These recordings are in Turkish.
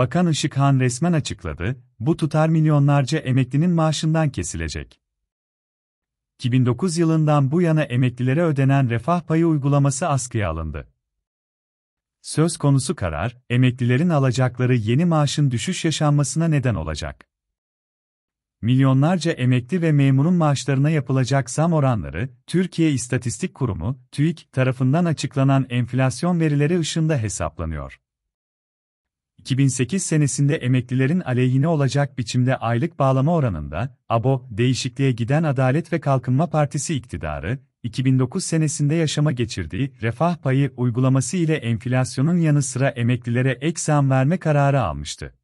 Bakan Işık Han resmen açıkladı, bu tutar milyonlarca emeklinin maaşından kesilecek. 2009 yılından bu yana emeklilere ödenen refah payı uygulaması askıya alındı. Söz konusu karar, emeklilerin alacakları yeni maaşın düşüş yaşanmasına neden olacak. Milyonlarca emekli ve memurun maaşlarına yapılacak zam oranları, Türkiye İstatistik Kurumu, TÜİK tarafından açıklanan enflasyon verileri ışığında hesaplanıyor. 2008 senesinde emeklilerin aleyhine olacak biçimde aylık bağlama oranında, ABO, değişikliğe giden Adalet ve Kalkınma Partisi iktidarı, 2009 senesinde yaşama geçirdiği refah payı uygulaması ile enflasyonun yanı sıra emeklilere ek zam verme kararı almıştı.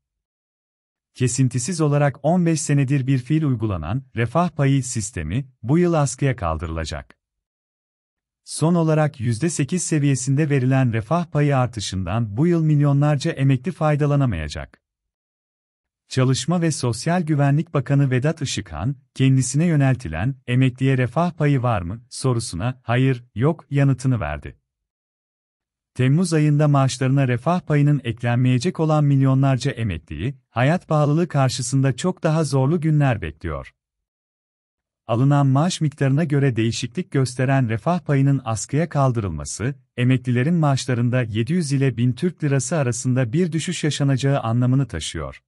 Kesintisiz olarak 15 senedir bir fiil uygulanan refah payı sistemi bu yıl askıya kaldırılacak. Son olarak %8 seviyesinde verilen refah payı artışından bu yıl milyonlarca emekli faydalanamayacak. Çalışma ve Sosyal Güvenlik Bakanı Vedat Işıkhan, kendisine yöneltilen emekliye refah payı var mı sorusuna hayır, yok yanıtını verdi. Temmuz ayında maaşlarına refah payının eklenmeyecek olan milyonlarca emekliyi, hayat pahalılığı karşısında çok daha zorlu günler bekliyor alınan maaş miktarına göre değişiklik gösteren refah payının askıya kaldırılması, emeklilerin maaşlarında 700 ile 1000 Türk Lirası arasında bir düşüş yaşanacağı anlamını taşıyor.